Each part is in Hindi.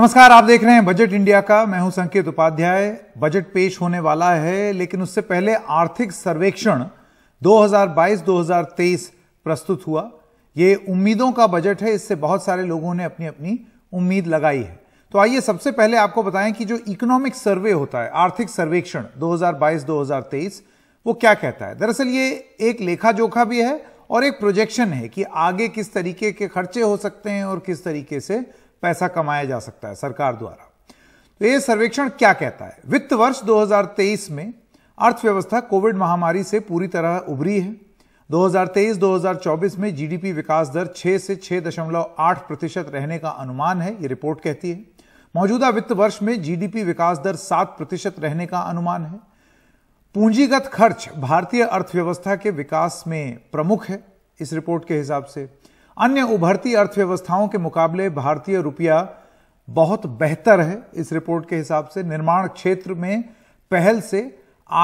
नमस्कार आप देख रहे हैं बजट इंडिया का मैं हूं संकेत उपाध्याय बजट पेश होने वाला है लेकिन उससे पहले आर्थिक सर्वेक्षण 2022-2023 प्रस्तुत हुआ ये उम्मीदों का बजट है इससे बहुत सारे लोगों ने अपनी अपनी उम्मीद लगाई है तो आइए सबसे पहले आपको बताएं कि जो इकोनॉमिक सर्वे होता है आर्थिक सर्वेक्षण 2022-2023 वो क्या कहता है दरअसल ये एक लेखा जोखा भी है और एक प्रोजेक्शन है कि आगे किस तरीके के खर्चे हो सकते हैं और किस तरीके से पैसा कमाया जा सकता है सरकार द्वारा तो ये सर्वेक्षण क्या कहता है वित्त वर्ष 2023 में अर्थव्यवस्था कोविड महामारी से पूरी तरह उभरी है 2023-2024 में जीडीपी विकास दर 6 से 6.8 प्रतिशत रहने का अनुमान है ये रिपोर्ट कहती है मौजूदा वित्त वर्ष में जीडीपी विकास दर 7 प्रतिशत रहने का अनुमान है पूंजीगत खर्च भारतीय अर्थव्यवस्था के विकास में प्रमुख है इस रिपोर्ट के हिसाब से अन्य उभरती अर्थव्यवस्थाओं के मुकाबले भारतीय रुपया बहुत बेहतर है इस रिपोर्ट के हिसाब से निर्माण क्षेत्र में पहल से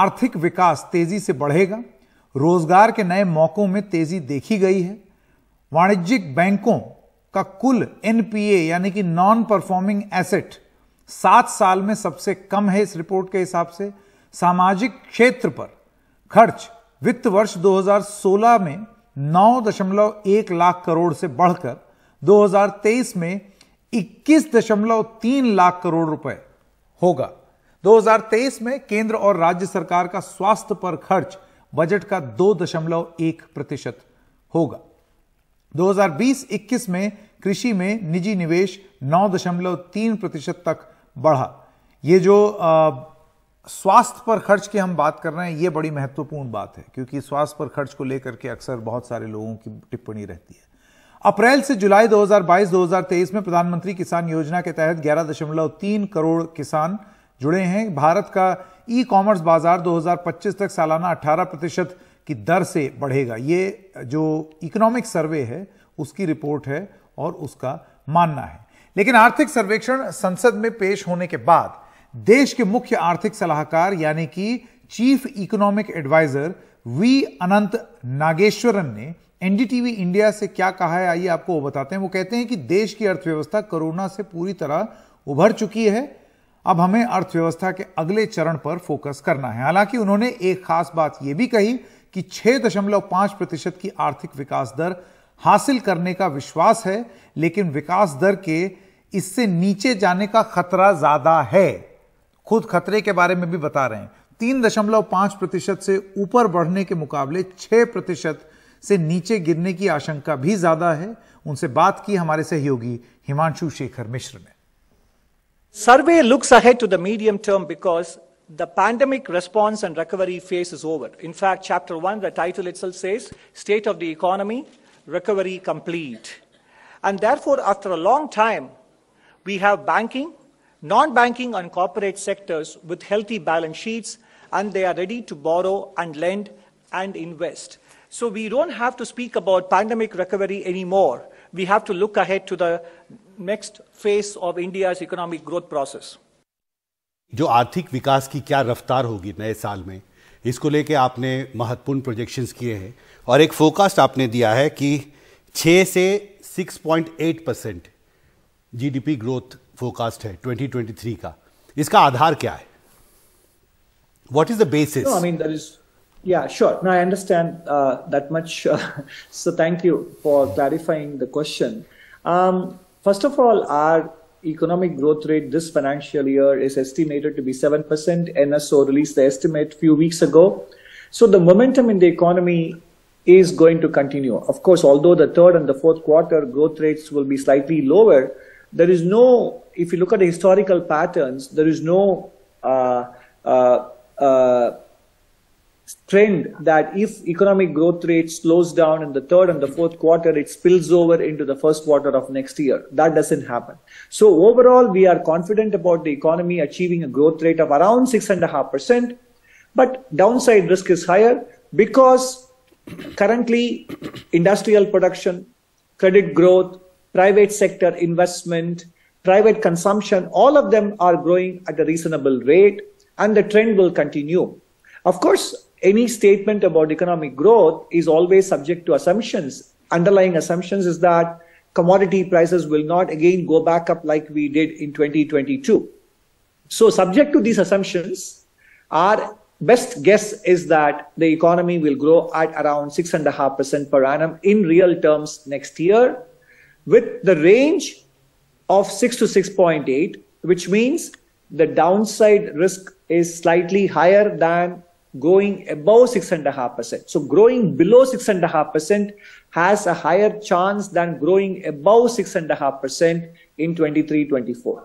आर्थिक विकास तेजी से बढ़ेगा रोजगार के नए मौकों में तेजी देखी गई है वाणिज्यिक बैंकों का कुल एनपीए यानी कि नॉन परफॉर्मिंग एसेट सात साल में सबसे कम है इस रिपोर्ट के हिसाब से सामाजिक क्षेत्र पर खर्च वित्त वर्ष 2016 में 9.1 लाख करोड़ से बढ़कर 2023 में 21.3 लाख करोड़ रुपए होगा 2023 में केंद्र और राज्य सरकार का स्वास्थ्य पर खर्च बजट का 2.1 प्रतिशत होगा 2020-21 में कृषि में निजी निवेश 9.3 प्रतिशत तक बढ़ा ये जो आ, स्वास्थ्य पर खर्च की हम बात कर रहे हैं ये बड़ी महत्वपूर्ण बात है क्योंकि स्वास्थ्य पर खर्च को लेकर के अक्सर बहुत सारे लोगों की टिप्पणी रहती है अप्रैल से जुलाई 2022-2023 में प्रधानमंत्री किसान योजना के तहत ग्यारह करोड़ किसान जुड़े हैं भारत का ई कॉमर्स बाजार 2025 तक सालाना 18 प्रतिशत की दर से बढ़ेगा ये जो इकोनॉमिक सर्वे है उसकी रिपोर्ट है और उसका मानना है लेकिन आर्थिक सर्वेक्षण संसद में पेश होने के बाद देश के मुख्य आर्थिक सलाहकार यानी कि chief economic adviser V Anant Nageswaran ने एनडीटीवी इंडिया से क्या कहा है आइए आपको वो बताते हैं वो कहते हैं कि देश की अर्थव्यवस्था कोरोना से पूरी तरह उभर चुकी है अब हमें अर्थव्यवस्था के अगले चरण पर फोकस करना है हालांकि उन्होंने एक खास बात यह भी कही कि पांच प्रतिशत की आर्थिक विकास दर हासिल करने का विश्वास है लेकिन विकास दर के इससे नीचे जाने का खतरा ज्यादा है खुद खतरे के बारे में भी बता रहे हैं तीन दशमलव पांच प्रतिशत से ऊपर बढ़ने के मुकाबले छह प्रतिशत से नीचे गिरने की आशंका भी ज्यादा है उनसे बात की हमारे सहयोगी हिमांशु शेखर मिश्र ने survey looks ahead to the medium term because the pandemic response and recovery phase is over in fact chapter one the title it says state of the economy recovery complete and therefore after a long time we have banking non-banking and corporate sectors with healthy balance sheets, and they are ready to borrow and lend and invest. So we don't have to speak about pandemic recovery anymore. We have to look ahead to the next phase of India's economic growth process. जो आर्थिक विकास की क्या रफ्तार होगी नए साल में इसको लेके आपने महत्वपूर्ण प्रोजेक्शंस किए हैं और एक फोकास्ट आपने दिया है कि 6 से 6.8 परसेंट जीडीपी ग्रोथ फोरकास्ट है 2023 का इसका आधार क्या है what is the basis no i mean there is yeah sure Now i understand uh, that much so thank you for clarifying the question um, first of all our economic growth rate this financial year is estimated to be 7% nso released the estimate few weeks ago so the momentum in the economy is going to continue of course although the third and the fourth quarter growth rates will be slightly lower there is no if you look at the historical patterns, there is no uh, uh, uh, trend that if economic growth rate slows down in the third and the fourth quarter, it spills over into the first quarter of next year. That doesn't happen. So overall, we are confident about the economy achieving a growth rate of around six and a half percent, but downside risk is higher because currently industrial production, credit growth, private sector investment, private consumption, all of them are growing at a reasonable rate and the trend will continue. Of course, any statement about economic growth is always subject to assumptions. Underlying assumptions is that commodity prices will not again go back up like we did in 2022. So subject to these assumptions, our best guess is that the economy will grow at around 6.5% per annum in real terms next year, with the range of 6 to 6.8, which means the downside risk is slightly higher than going above 6.5%. So growing below 6.5% has a higher chance than growing above 6.5% in 23-24.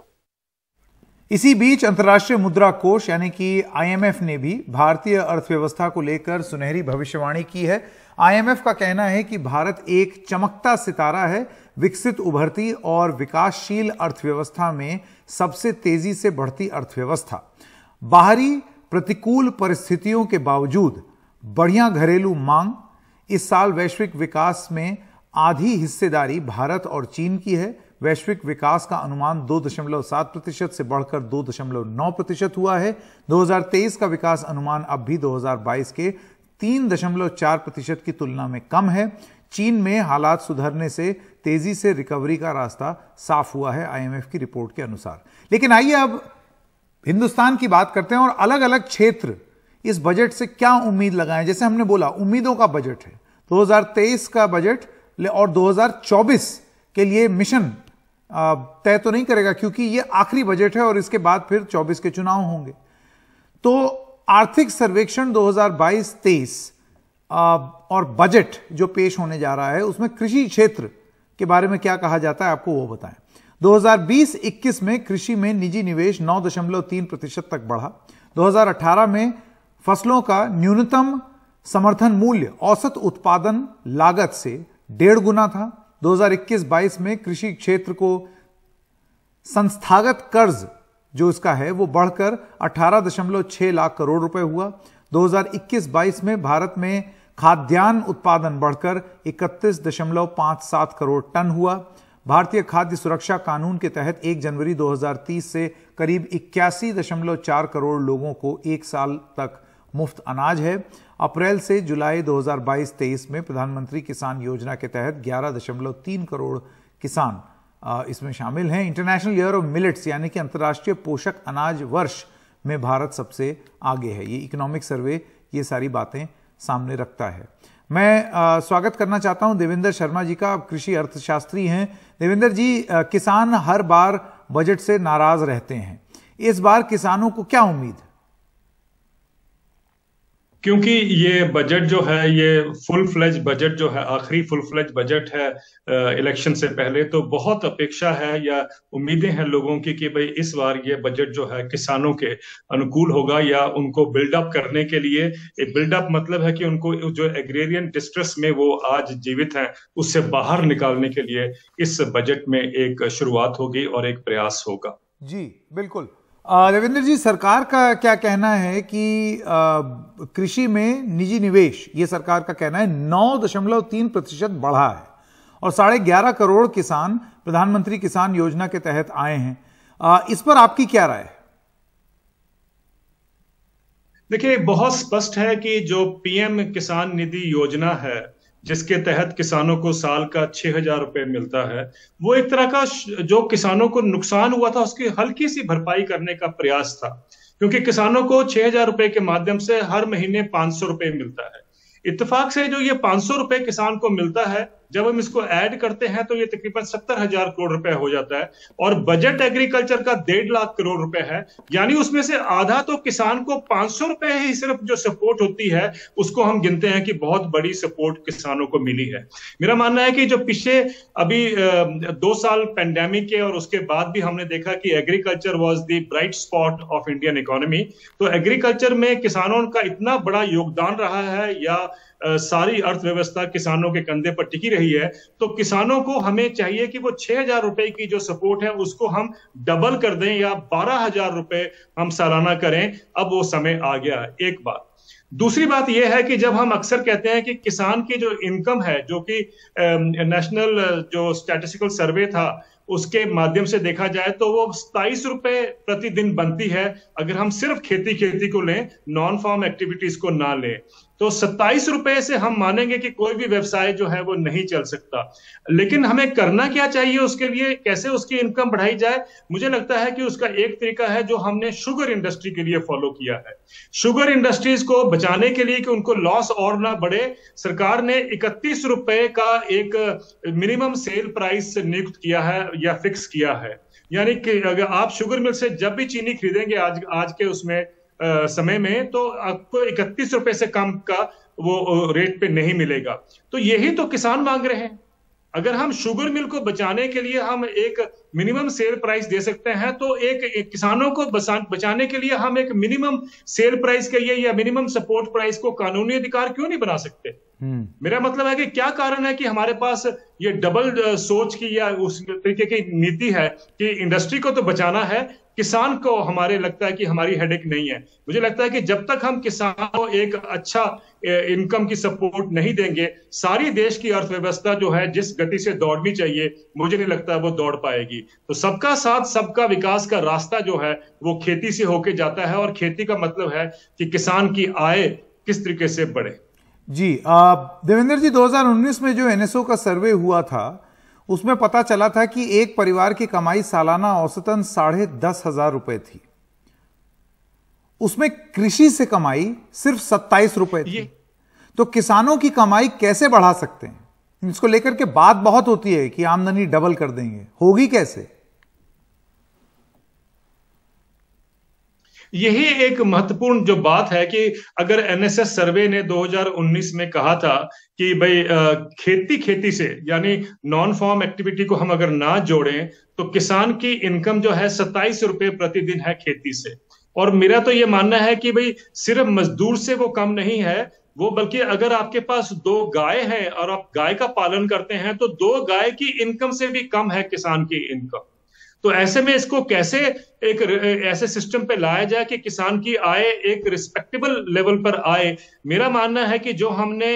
इसी बीच अंतर्राष्ट्रीय मुद्रा कोष यानी कि आईएमएफ ने भी भारतीय अर्थव्यवस्था को लेकर सुनहरी भविष्यवाणी की है आईएमएफ का कहना है कि भारत एक चमकता सितारा है विकसित उभरती और विकासशील अर्थव्यवस्था में सबसे तेजी से बढ़ती अर्थव्यवस्था बाहरी प्रतिकूल परिस्थितियों के बावजूद बढ़िया घरेलू मांग इस साल वैश्विक विकास में आधी हिस्सेदारी भारत और चीन की है वैश्विक विकास का अनुमान 2.7 प्रतिशत से बढ़कर 2.9 प्रतिशत हुआ है 2023 का विकास अनुमान अब भी 2022 के 3.4 प्रतिशत की तुलना में कम है चीन में हालात सुधरने से तेजी से रिकवरी का रास्ता साफ हुआ है आईएमएफ की रिपोर्ट के अनुसार लेकिन आइए अब हिंदुस्तान की बात करते हैं और अलग अलग क्षेत्र इस बजट से क्या उम्मीद लगाएं जैसे हमने बोला उम्मीदों का बजट है 2023 का बजट और 2024 के लिए मिशन तय तो नहीं करेगा क्योंकि ये आखिरी बजट है और इसके बाद फिर 24 के चुनाव होंगे तो आर्थिक सर्वेक्षण 2022-23 और बजट जो पेश होने जा रहा है उसमें कृषि क्षेत्र के बारे में क्या कहा जाता है आपको वो बताएं 2020-21 में कृषि में निजी निवेश 9.3 प्रतिशत तक बढ़ा 2018 में फसलों का न्यूनतम समर्थन मूल्य औसत उत्पादन लागत से डेढ़ गुना था 2021-22 में कृषि क्षेत्र को संस्थागत कर्ज जो इसका है वो बढ़कर 18.6 लाख करोड़ रुपए हुआ 2021-22 में भारत में खाद्यान्न उत्पादन बढ़कर 31.57 करोड़ टन हुआ भारतीय खाद्य सुरक्षा कानून के तहत 1 जनवरी 2030 से करीब 81.4 करोड़ लोगों को एक साल तक मुफ्त अनाज है अप्रैल से जुलाई 2022-23 में प्रधानमंत्री किसान योजना के तहत 11.3 करोड़ किसान इसमें शामिल हैं इंटरनेशनल ईयर ऑफ मिलेट्स यानी कि अंतर्राष्ट्रीय पोषक अनाज वर्ष में भारत सबसे आगे है ये इकोनॉमिक सर्वे ये सारी बातें सामने रखता है मैं स्वागत करना चाहता हूं देवेंद्र शर्मा जी का कृषि अर्थशास्त्री हैं देवेंद्र जी किसान हर बार बजट से नाराज रहते हैं इस बार किसानों को क्या उम्मीद है क्योंकि ये बजट जो है ये फुल फ्लेज बजट जो है आखिरी फुल फ्लेज बजट है इलेक्शन से पहले तो बहुत अपेक्षा है या उम्मीदें हैं लोगों की कि भाई इस बार ये बजट जो है किसानों के अनुकूल होगा या उनको बिल्डअप करने के लिए बिल्डअप मतलब है कि उनको जो एग्रेरियन डिस्ट्रेस में वो आज जीवित हैं उससे बाहर निकालने के लिए इस बजट में एक शुरुआत होगी और एक प्रयास होगा जी बिल्कुल रविंद्र जी सरकार का क्या कहना है कि कृषि में निजी निवेश ये सरकार का कहना है नौ दशमलव तीन प्रतिशत बढ़ा है और साढ़े ग्यारह करोड़ किसान प्रधानमंत्री किसान योजना के तहत आए हैं आ, इस पर आपकी क्या राय है देखिए बहुत स्पष्ट है कि जो पीएम किसान निधि योजना है जिसके तहत किसानों को साल का छह हजार रुपए मिलता है वो एक तरह का जो किसानों को नुकसान हुआ था उसकी हल्की सी भरपाई करने का प्रयास था क्योंकि किसानों को छह हजार रुपए के माध्यम से हर महीने पांच सौ रुपए मिलता है इतफाक से जो ये पांच सौ रुपए किसान को मिलता है जब हम इसको ऐड करते हैं तो ये तकरीबन सत्तर हजार करोड़ रुपए हो जाता है और बजट एग्रीकल्चर का डेढ़ लाख करोड़ रुपए है यानी उसमें से आधा तो किसान को पांच सौ रुपए ही सिर्फ जो सपोर्ट होती है उसको हम गिनते हैं कि बहुत बड़ी सपोर्ट किसानों को मिली है मेरा मानना है कि जो पिछले अभी दो साल पेंडेमिक के और उसके बाद भी हमने देखा कि agriculture was the bright spot of Indian economy तो एग्रीकल्चर में किसानों का इतना बड़ा योगदान रहा है या सारी अर्थव्यवस्था किसानों के कंधे पर टिकी रही है तो किसानों को हमें चाहिए कि वो छह हजार रुपए की जो सपोर्ट है उसको हम डबल कर दें या बारह हजार रुपए हम सालाना करें अब वो समय आ गया है एक बात दूसरी बात यह है कि जब हम अक्सर कहते हैं कि किसान की जो इनकम है जो कि नेशनल जो स्टैटिस्टिकल सर्वे था उसके माध्यम से देखा जाए तो वो सताइस रुपए प्रतिदिन बनती है अगर हम सिर्फ खेती खेती को लें नॉन फार्म एक्टिविटीज को ना लें तो सत्ताईस रुपए से हम मानेंगे कि कोई भी व्यवसाय जो है वो नहीं चल सकता लेकिन हमें करना क्या चाहिए उसके लिए कैसे उसकी इनकम बढ़ाई जाए मुझे लगता है कि उसका एक तरीका है जो हमने शुगर इंडस्ट्री के लिए फॉलो किया है शुगर इंडस्ट्रीज को बचाने के लिए कि उनको लॉस और ना बढ़े सरकार ने इकतीस रुपए का एक मिनिमम सेल प्राइस नियुक्त किया है या फिक्स किया है यानी कि अगर आप शुगर मिल से जब भी चीनी खरीदेंगे आज आज के उसमें समय में तो आपको इकतीस रुपए से कम का वो रेट पे नहीं मिलेगा तो यही तो किसान मांग रहे हैं अगर हम शुगर मिल को बचाने के लिए हम एक मिनिमम सेल प्राइस दे सकते हैं तो एक, एक किसानों को बचाने के लिए हम एक मिनिमम सेल प्राइस के लिए या मिनिमम सपोर्ट प्राइस को कानूनी अधिकार क्यों नहीं बना सकते हम्म। मेरा मतलब है कि क्या कारण है कि हमारे पास ये डबल सोच की या उस तरीके की नीति है कि इंडस्ट्री को तो बचाना है किसान को हमारे लगता है कि हमारी हेड नहीं है मुझे लगता है कि जब तक हम किसान को एक अच्छा इनकम की सपोर्ट नहीं देंगे सारी देश की अर्थव्यवस्था जो है जिस गति से दौड़नी चाहिए मुझे नहीं लगता वो दौड़ पाएगी तो सबका साथ सबका विकास का रास्ता जो है वो खेती से होके जाता है और खेती का मतलब है कि किसान की आय किस तरीके से बढ़े जी देवेंद्र जी 2019 में जो एनएसओ का सर्वे हुआ था उसमें पता चला था कि एक परिवार की कमाई सालाना औसतन साढ़े दस हजार रुपए थी उसमें कृषि से कमाई सिर्फ सत्ताईस रुपए थी तो किसानों की कमाई कैसे बढ़ा सकते हैं इसको लेकर के बात बहुत होती है कि आमदनी डबल कर देंगे होगी कैसे यही एक महत्वपूर्ण जो बात है कि अगर एनएसएस सर्वे ने 2019 में कहा था कि भाई खेती खेती से यानी नॉन फॉर्म एक्टिविटी को हम अगर ना जोड़ें तो किसान की इनकम जो है सत्ताईस रुपये प्रतिदिन है खेती से और मेरा तो ये मानना है कि भाई सिर्फ मजदूर से वो कम नहीं है वो बल्कि अगर आपके पास दो गाय है और आप गाय का पालन करते हैं तो दो गाय की इनकम से भी कम है किसान की इनकम तो ऐसे में इसको कैसे एक ऐसे सिस्टम पे लाया जाए कि किसान की आय एक रिस्पेक्टेबल लेवल पर आए मेरा मानना है कि जो हमने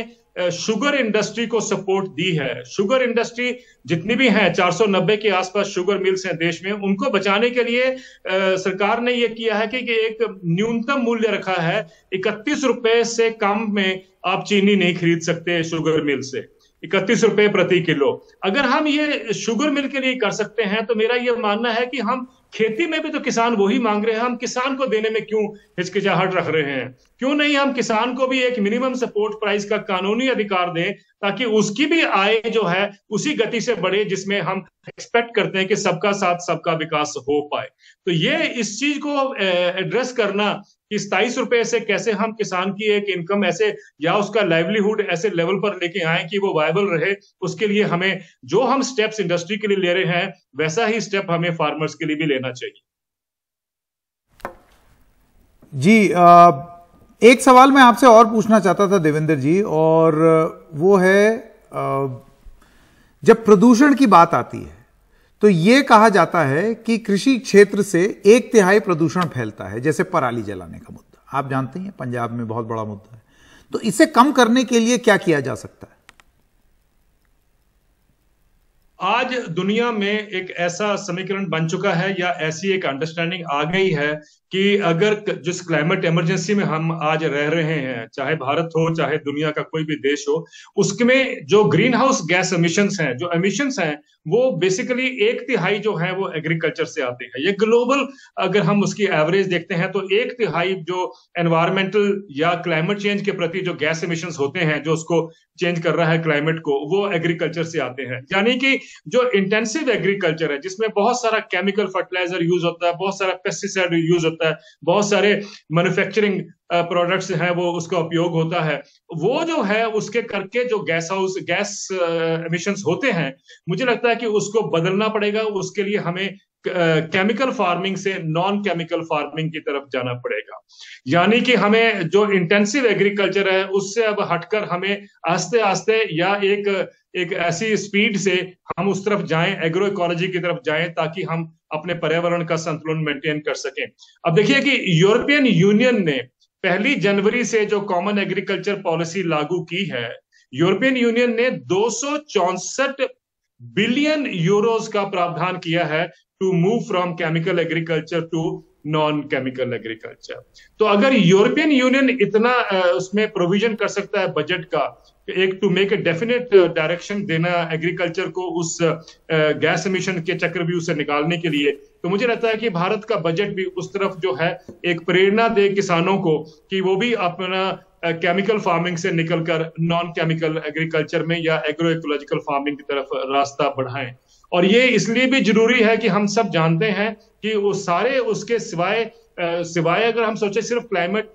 शुगर इंडस्ट्री को सपोर्ट दी है शुगर इंडस्ट्री जितनी भी हैं 490 के आसपास शुगर मिल्स हैं देश में उनको बचाने के लिए आ, सरकार ने यह किया है कि, कि एक न्यूनतम मूल्य रखा है इकतीस रुपए से कम में आप चीनी नहीं खरीद सकते शुगर मिल से इकतीस रुपए प्रति किलो अगर हम ये शुगर मिल के लिए कर सकते हैं तो मेरा ये मानना है कि हम खेती में भी तो किसान वही मांग रहे हैं हम किसान को देने में क्यों हिचकिचाहट रख रहे हैं क्यों नहीं हम किसान को भी एक मिनिमम सपोर्ट प्राइस का कानूनी अधिकार दें ताकि उसकी भी आय जो है उसी गति से बढ़े जिसमें हम एक्सपेक्ट करते हैं कि सबका साथ सबका विकास हो पाए तो ये इस चीज को एड्रेस करना कि सताइस रुपए से कैसे हम किसान की एक इनकम ऐसे या उसका लाइवलीहुड ऐसे लेवल पर लेके आए कि वो वायबल रहे उसके लिए हमें जो हम स्टेप्स इंडस्ट्री के लिए ले रहे हैं वैसा ही स्टेप हमें फार्मर्स के लिए भी लेना चाहिए जी एक सवाल मैं आपसे और पूछना चाहता था देवेंद्र जी और वो है जब प्रदूषण की बात आती है तो ये कहा जाता है कि कृषि क्षेत्र से एक तिहाई प्रदूषण फैलता है जैसे पराली जलाने का मुद्दा आप जानते हैं पंजाब में बहुत बड़ा मुद्दा है तो इसे कम करने के लिए क्या किया जा सकता है आज दुनिया में एक ऐसा समीकरण बन चुका है या ऐसी एक अंडरस्टैंडिंग आ गई है कि अगर जिस क्लाइमेट इमरजेंसी में हम आज रह रहे हैं चाहे भारत हो चाहे दुनिया का कोई भी देश हो उसमें जो ग्रीन हाउस गैस एमिशंस हैं जो एमिशंस हैं वो बेसिकली एक तिहाई जो है वो एग्रीकल्चर से आते हैं ये ग्लोबल अगर हम उसकी एवरेज देखते हैं तो एक तिहाई जो एनवायरमेंटल या क्लाइमेट चेंज के प्रति जो गैस इमिशन होते हैं जो उसको चेंज कर रहा है क्लाइमेट को वो एग्रीकल्चर से आते हैं यानी कि जो इंटेंसिव एग्रीकल्चर है जिसमें बहुत सारा केमिकल फर्टिलाइजर यूज होता है बहुत सारा पेस्टिसाइड यूज होता है बहुत सारे मैन्युफैक्चरिंग प्रोडक्ट्स हैं वो उसका उपयोग होता है वो जो है उसके करके जो गैस हाउस गैस एमिशंस होते हैं मुझे लगता है कि उसको बदलना पड़ेगा उसके लिए हमें केमिकल फार्मिंग से नॉन केमिकल फार्मिंग की तरफ जाना पड़ेगा यानी कि हमें जो इंटेंसिव एग्रीकल्चर है उससे अब हटकर हमें आस्ते आस्ते या एक एक ऐसी स्पीड से हम उस तरफ जाएं एग्रो इकोलॉजी की तरफ जाएं ताकि हम अपने पर्यावरण का संतुलन मेंटेन कर सकें अब देखिए कि यूरोपियन यूनियन ने पहली जनवरी से जो कॉमन एग्रीकल्चर पॉलिसी लागू की है यूरोपियन यूनियन ने दो बिलियन यूरोस का प्रावधान किया है to move from chemical agriculture to non chemical agriculture तो अगर यूरोपियन यूनियन इतना उसमें प्रोविजन कर सकता है बजट का तो एक to make a definite direction देना एग्रीकल्चर को उस गैस एमिशन के चक्र भी उसे निकालने के लिए तो मुझे लगता है कि भारत का बजट भी उस तरफ जो है एक प्रेरणा दे किसानों को कि वो भी अपना केमिकल फार्मिंग से निकलकर नॉन केमिकल एग्रीकल्चर में या एग्रो इकोलॉजिकल फार्मिंग की तरफ रास्ता बढ़ाएं और ये इसलिए भी जरूरी है कि हम सब जानते हैं कि वो सारे उसके सिवाय सिवाय अगर हम सोचे सिर्फ क्लाइमेट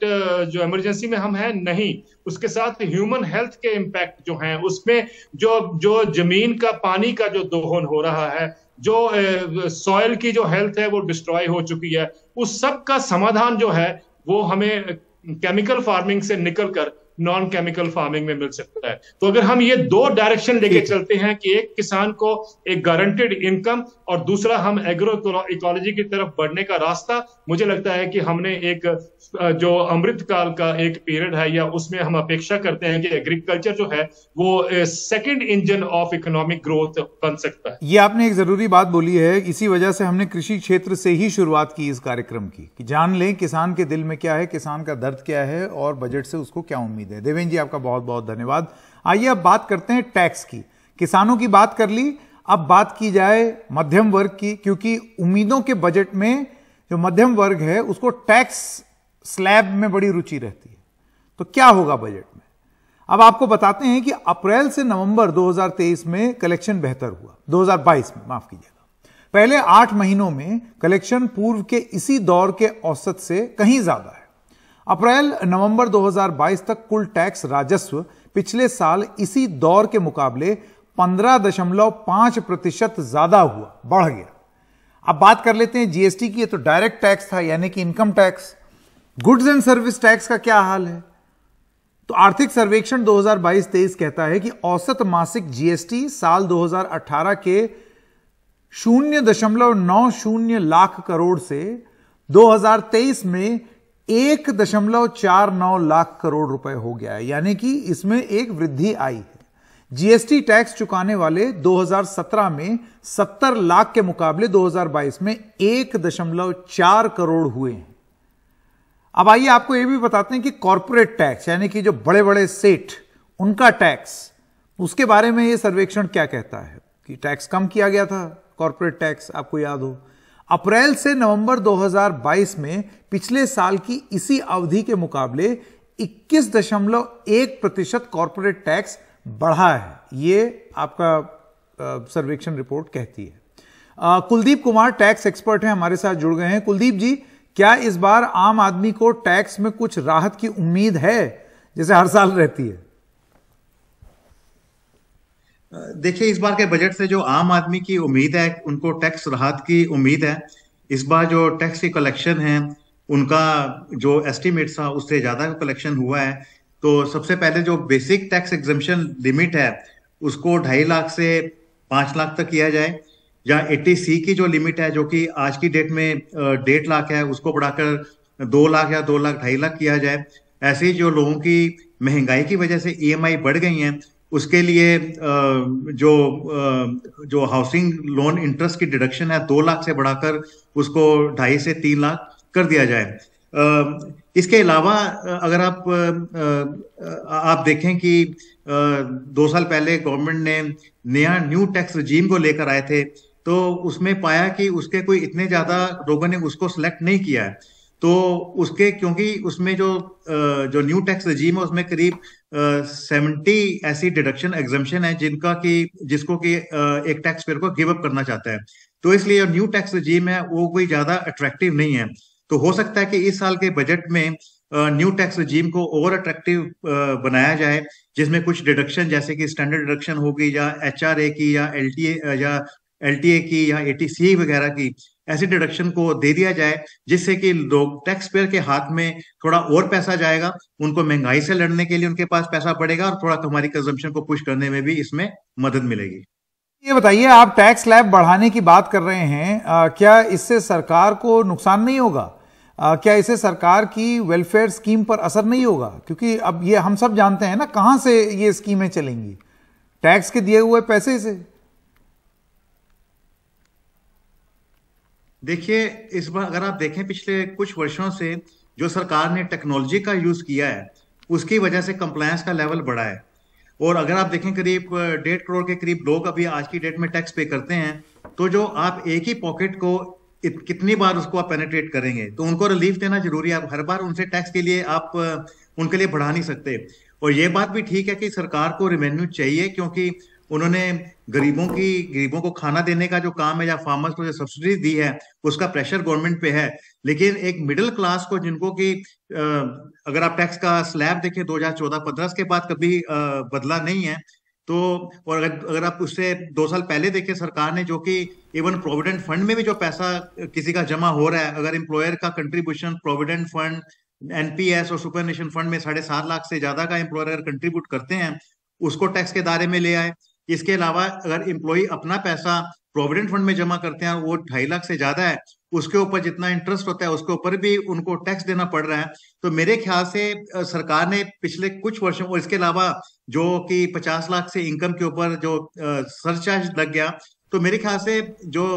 जो इमरजेंसी में हम हैं नहीं उसके साथ ह्यूमन हेल्थ के इम्पैक्ट जो हैं उसमें जो जो जमीन का पानी का जो दोहन हो रहा है जो सॉयल की जो हेल्थ है वो डिस्ट्रॉय हो चुकी है उस सब का समाधान जो है वो हमें केमिकल फार्मिंग से निकलकर नॉन केमिकल फार्मिंग में मिल सकता है तो अगर हम ये दो डायरेक्शन लेके चलते हैं कि एक किसान को एक गारंटेड इनकम और दूसरा हम एग्रो इकोलॉजी की तरफ बढ़ने का रास्ता मुझे लगता है कि हमने एक जो अमृतकाल का एक पीरियड है या उसमें हम अपेक्षा करते हैं कि एग्रीकल्चर जो है वो second engine of economic growth बन सकता है ये आपने एक जरूरी बात बोली है इसी वजह से हमने कृषि क्षेत्र से ही शुरुआत की इस कार्यक्रम की कि जान लें किसान के दिल में क्या है किसान का दर्द क्या है और बजट से उसको क्या उम्मीद उम्मीद है देवेंद्र जी आपका बहुत बहुत धन्यवाद आइए अब बात करते हैं टैक्स की किसानों की बात कर ली अब बात की जाए मध्यम वर्ग की क्योंकि उम्मीदों के बजट में जो मध्यम वर्ग है उसको टैक्स स्लैब में बड़ी रुचि रहती है तो क्या होगा बजट में अब आपको बताते हैं कि अप्रैल से नवंबर 2023 में कलेक्शन बेहतर हुआ 2022 में माफ कीजिएगा पहले आठ महीनों में कलेक्शन पूर्व के इसी दौर के औसत से कहीं ज्यादा है अप्रैल नवंबर 2022 तक कुल टैक्स राजस्व पिछले साल इसी दौर के मुकाबले 15.5 प्रतिशत ज्यादा हुआ बढ़ गया अब बात कर लेते हैं जीएसटी की तो डायरेक्ट टैक्स था यानी कि income tax goods and service tax का क्या हाल है तो आर्थिक सर्वेक्षण 2022-23 कहता है कि औसत मासिक जीएसटी साल 2018 के शून्य दशमलव नौ शून्य लाख करोड़ से 2023 में एक दशमलव चार नौ लाख करोड़ रुपए हो गया है यानी कि इसमें एक वृद्धि आई है जीएसटी टैक्स चुकाने वाले 2017 में 70 लाख के मुकाबले 2022 में एक दशमलव चार करोड़ हुए हैं अब आइए आपको यह भी बताते हैं कि कॉरपोरेट टैक्स यानी कि जो बड़े बड़े सेठ उनका टैक्स उसके बारे में यह सर्वेक्षण क्या कहता है कि टैक्स कम किया गया था कॉरपोरेट टैक्स आपको याद हो अप्रैल से नवंबर 2022 में पिछले साल की इसी अवधि के मुकाबले 21.1 प्रतिशत कॉरपोरेट टैक्स बढ़ा है ये आपका सर्वेक्षण रिपोर्ट कहती है कुलदीप कुमार टैक्स एक्सपर्ट हैं हमारे साथ जुड़ गए हैं कुलदीप जी क्या इस बार आम आदमी को टैक्स में कुछ राहत की उम्मीद है जैसे हर साल रहती है देखिए इस बार के बजट से जो आम आदमी की उम्मीद है उनको टैक्स राहत की उम्मीद है इस बार जो टैक्स की कलेक्शन है उनका जो एस्टिमेट था उससे ज़्यादा कलेक्शन हुआ है तो सबसे पहले जो बेसिक टैक्स एग्जम्पन लिमिट है उसको ढाई लाख से पाँच लाख तक किया जाए या एट्टी सी की जो लिमिट है जो कि आज की डेट में डेढ़ लाख है उसको बढ़ाकर दो लाख या दो लाख ढाई लाख किया जाए ऐसे ही जो लोगों की महंगाई की वजह से ई e बढ़ गई हैं उसके लिए जो जो हाउसिंग लोन इंटरेस्ट की डिडक्शन है दो लाख से बढ़ाकर उसको ढाई से तीन लाख कर दिया जाए इसके अलावा अगर आप आप देखें कि दो साल पहले गवर्नमेंट ने नया न्यू टैक्स रजीम को लेकर आए थे तो उसमें पाया कि उसके कोई इतने ज़्यादा लोगों ने उसको सिलेक्ट नहीं किया है तो उसके क्योंकि उसमें जो जो न्यू टैक्स रजीम है उसमें करीब सेवेंटी ऐसी डिडक्शन एग्जामेशन है जिनका कि जिसको कि एक टैक्स पेयर को गिव अप करना चाहता है तो इसलिए जो न्यू टैक्स रजीम है वो कोई ज्यादा अट्रैक्टिव नहीं है तो हो सकता है कि इस साल के बजट में न्यू टैक्स रजीम को ओवर अट्रैक्टिव बनाया जाए जिसमें कुछ डिडक्शन जैसे कि स्टैंडर्ड डिडक्शन होगी या एच की या एल या एल की या ए वगैरह की ऐसी डिडक्शन को दे दिया जाए जिससे कि लोग टैक्स पेयर के हाथ में थोड़ा और पैसा जाएगा उनको महंगाई से लड़ने के लिए उनके पास पैसा पड़ेगा और थोड़ा हमारी कंजम्पशन को पुश करने में भी इसमें मदद मिलेगी ये बताइए आप टैक्स लैब बढ़ाने की बात कर रहे हैं आ, क्या इससे सरकार को नुकसान नहीं होगा आ, क्या इससे सरकार की वेलफेयर स्कीम पर असर नहीं होगा क्योंकि अब ये हम सब जानते हैं ना कहाँ से ये स्कीमें चलेंगी टैक्स के दिए हुए पैसे से देखिए इस बार अगर आप देखें पिछले कुछ वर्षों से जो सरकार ने टेक्नोलॉजी का यूज किया है उसकी वजह से कंप्लायंस का लेवल बढ़ा है और अगर आप देखें करीब डेढ़ करोड़ के करीब लोग अभी आज की डेट में टैक्स पे करते हैं तो जो आप एक ही पॉकेट को कितनी बार उसको आप पेनेट्रेट करेंगे तो उनको रिलीफ देना जरूरी है आप हर बार उनसे टैक्स के लिए आप उनके लिए बढ़ा नहीं सकते और ये बात भी ठीक है कि सरकार को रेवेन्यू चाहिए क्योंकि उन्होंने गरीबों की गरीबों को खाना देने का जो काम है या फार्मर्स को जो सब्सिडी दी है उसका प्रेशर गवर्नमेंट पे है लेकिन एक मिडिल क्लास को जिनको कि अगर आप टैक्स का स्लैब देखें चौदह पंद्रह के बाद कभी बदला नहीं है तो और अगर अगर आप उससे दो साल पहले देखें सरकार ने जो कि इवन प्रोविडेंट फंड में भी जो पैसा किसी का जमा हो रहा है अगर एम्प्लॉयर का कंट्रीब्यूशन प्रोविडेंट फंड एनपीएस और सुपर फंड में साढ़े सात लाख से ज्यादा का एम्प्लॉयर अगर कंट्रीब्यूट करते हैं उसको टैक्स के दायरे में ले आए इसके अलावा अगर इम्प्लॉई अपना पैसा प्रोविडेंट फंड में जमा करते हैं वो ढाई लाख से ज्यादा है उसके ऊपर जितना इंटरेस्ट होता है उसके ऊपर भी उनको टैक्स देना पड़ रहा है तो मेरे ख्याल से सरकार ने पिछले कुछ वर्षों और इसके अलावा जो कि पचास लाख से इनकम के ऊपर जो सरचार्ज लग गया तो मेरे ख्याल से जो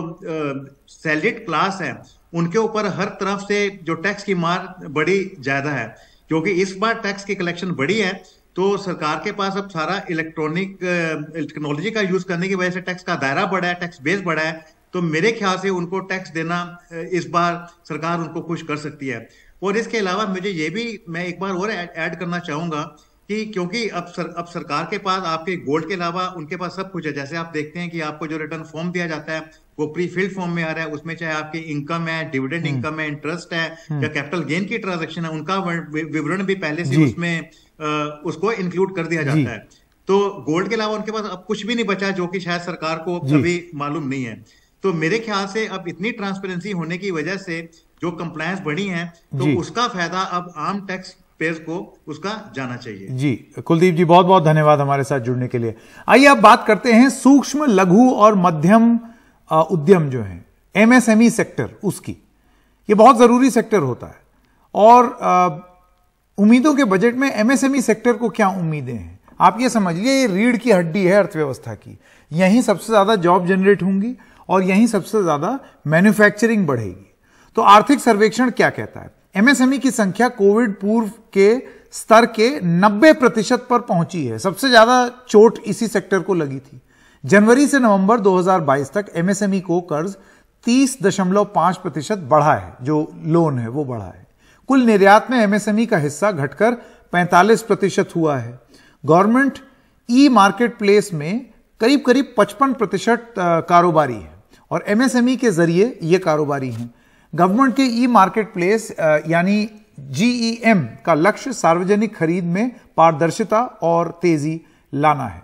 सैलरीड क्लास है उनके ऊपर हर तरफ से जो टैक्स की मार बड़ी ज्यादा है क्योंकि इस बार टैक्स की कलेक्शन बड़ी है तो सरकार के पास अब सारा इलेक्ट्रॉनिक टेक्नोलॉजी का यूज करने की वजह से टैक्स का दायरा बढ़ा है टैक्स बेस बढ़ा है तो मेरे ख्याल से उनको टैक्स देना इस बार सरकार उनको खुश कर सकती है और इसके अलावा मुझे ये भी मैं एक बार और ऐड करना चाहूंगा कि क्योंकि अब सर, अब सरकार के पास आपके गोल्ड के अलावा उनके पास सब कुछ है जैसे आप देखते हैं कि आपको जो रिटर्न फॉर्म दिया जाता है वो प्री फिल्ड फॉर्म में आ रहा है उसमें चाहे आपकी इनकम है डिविडेंड इनकम हम्म। है इंटरेस्ट है हम्म। या कैपिटल गेन की ट्रांजेक्शन है उनका विवरण भी पहले से उसमें उसको इंक्लूड कर दिया जाता है तो गोल्ड के अलावा उनके पास अब कुछ भी नहीं बचा जो कि शायद सरकार को अभी मालूम नहीं है तो मेरे ख्याल से अब इतनी ट्रांसपेरेंसी होने की वजह से जो कंप्लायंस बढ़ी है तो उसका फायदा अब आम टैक्स पेज को उसका जाना चाहिए जी कुलदीप जी बहुत बहुत धन्यवाद हमारे साथ जुड़ने के लिए आइए अब बात करते हैं सूक्ष्म लघु और मध्यम उद्यम जो है एमएसएमई सेक्टर उसकी ये बहुत जरूरी सेक्टर होता है और उम्मीदों के बजट में एमएसएमई सेक्टर e को क्या उम्मीदें हैं आप ये समझिए ये रीढ़ की हड्डी है अर्थव्यवस्था की यहीं सबसे ज़्यादा जॉब जनरेट होंगी और यहीं सबसे ज़्यादा मैन्युफैक्चरिंग बढ़ेगी तो आर्थिक सर्वेक्षण क्या कहता है एमएसएमई e की संख्या कोविड पूर्व के स्तर के 90 प्रतिशत पर पहुंची है सबसे ज़्यादा चोट इसी सेक्टर को लगी थी जनवरी से नवंबर 2022 तक एमएसएमई e को कर्ज 30.5 प्रतिशत बढ़ा है जो लोन है वो बढ़ा है कुल निर्यात में एमएसएमई e का हिस्सा घटकर 45 प्रतिशत हुआ है गवर्नमेंट ई मार्केट प्लेस में करीब करीब 55 प्रतिशत कारोबारी है और एमएसएमई e के जरिए ये कारोबारी हैं गवर्नमेंट के ई मार्केट प्लेस यानी जीईएम e का लक्ष्य सार्वजनिक खरीद में पारदर्शिता और तेजी लाना है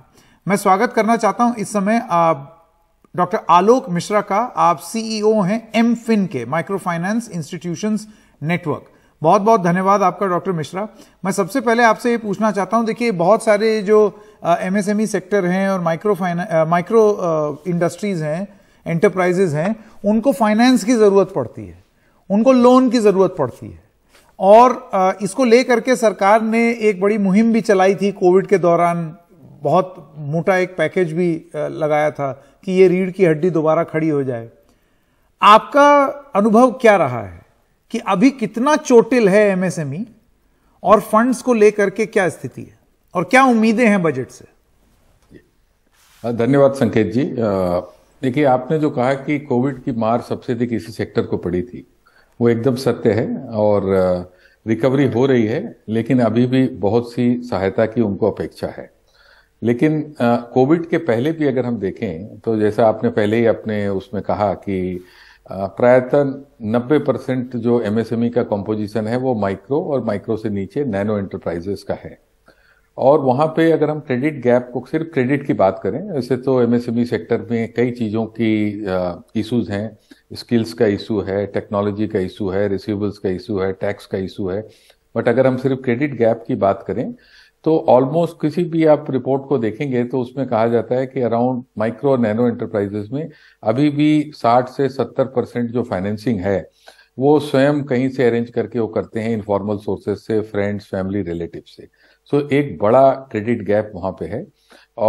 मैं स्वागत करना चाहता हूं इस समय डॉक्टर आलोक मिश्रा का आप सीईओ हैं एम फिन के माइक्रो फाइनेंस इंस्टीट्यूशंस नेटवर्क बहुत बहुत धन्यवाद आपका डॉक्टर मिश्रा मैं सबसे पहले आपसे ये पूछना चाहता हूँ देखिए बहुत सारे जो एमएसएमई e सेक्टर हैं और माइक्रो फाइनें माइक्रो इंडस्ट्रीज़ हैं एंटरप्राइजेज हैं उनको फाइनेंस की ज़रूरत पड़ती है उनको लोन की ज़रूरत पड़ती है और इसको ले करके सरकार ने एक बड़ी मुहिम भी चलाई थी कोविड के दौरान बहुत मोटा एक पैकेज भी लगाया था कि ये रीढ़ की हड्डी दोबारा खड़ी हो जाए आपका अनुभव क्या रहा है कि अभी कितना चोटिल है एमएसएमई e और फंड्स को लेकर के क्या स्थिति है और क्या उम्मीदें हैं बजट से हाँ, धन्यवाद संकेत जी देखिए आपने जो कहा कि कोविड की मार सबसे अधिक इसी सेक्टर को पड़ी थी वो एकदम सत्य है और रिकवरी हो रही है लेकिन अभी भी बहुत सी सहायता की उनको अपेक्षा है लेकिन कोविड के पहले भी अगर हम देखें तो जैसा आपने पहले ही अपने उसमें कहा कि प्रायतः 90 परसेंट जो एमएसएमई e का कंपोजिशन है वो माइक्रो और माइक्रो से नीचे नैनो एंटरप्राइजेस का है और वहाँ पे अगर हम क्रेडिट गैप को सिर्फ क्रेडिट की बात करें वैसे तो एमएसएमई सेक्टर e में कई चीज़ों की इश्यूज हैं स्किल्स का इशू है टेक्नोलॉजी का इशू है रिसीवेबल्स का इशू है टैक्स का इशू है बट अगर हम सिर्फ क्रेडिट गैप की बात करें तो ऑलमोस्ट किसी भी आप रिपोर्ट को देखेंगे तो उसमें कहा जाता है कि अराउंड माइक्रो नैनो एंटरप्राइजेस में अभी भी 60 से 70 परसेंट जो फाइनेंसिंग है वो स्वयं कहीं से अरेंज करके वो करते हैं इनफॉर्मल सोर्सेज से फ्रेंड्स फैमिली रिलेटिव से सो so, एक बड़ा क्रेडिट गैप वहाँ पे है